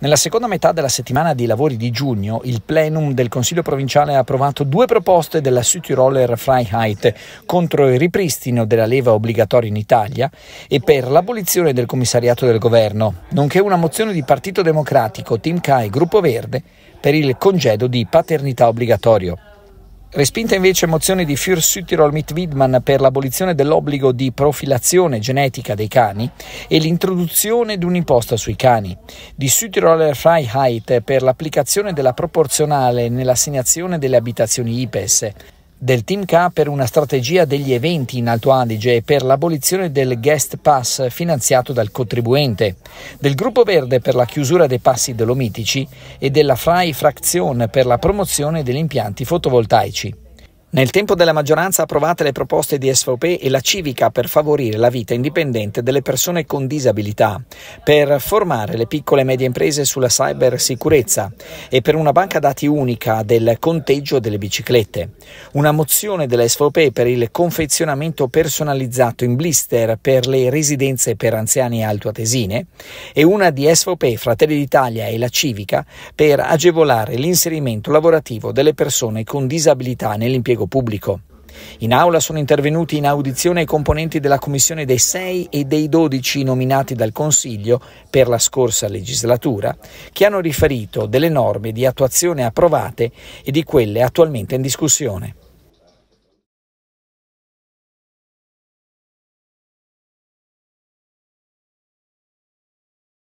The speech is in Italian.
Nella seconda metà della settimana di lavori di giugno, il plenum del Consiglio provinciale ha approvato due proposte della Südtiroler Freiheit contro il ripristino della leva obbligatoria in Italia e per l'abolizione del commissariato del governo, nonché una mozione di Partito Democratico, Team CAI Gruppo Verde per il congedo di paternità obbligatorio. Respinta invece mozione di Fürst-Süttirol mit Widmann per l'abolizione dell'obbligo di profilazione genetica dei cani e l'introduzione di un'imposta sui cani. Di Süttiroler Freiheit per l'applicazione della proporzionale nell'assegnazione delle abitazioni IPES del Team K per una strategia degli eventi in Alto Adige e per l'abolizione del guest pass finanziato dal contribuente, del Gruppo Verde per la chiusura dei passi dolomitici e della Frai Fraction per la promozione degli impianti fotovoltaici. Nel tempo della maggioranza approvate le proposte di SVP e la civica per favorire la vita indipendente delle persone con disabilità, per formare le piccole e medie imprese sulla cybersicurezza e per una banca dati unica del conteggio delle biciclette. Una mozione della SVP per il confezionamento personalizzato in blister per le residenze per anziani altoatesine e una di SVP, Fratelli d'Italia e la civica per agevolare l'inserimento lavorativo delle persone con disabilità nell'impiego impiego pubblico. In aula sono intervenuti in audizione i componenti della commissione dei 6 e dei 12 nominati dal Consiglio per la scorsa legislatura, che hanno riferito delle norme di attuazione approvate e di quelle attualmente in discussione.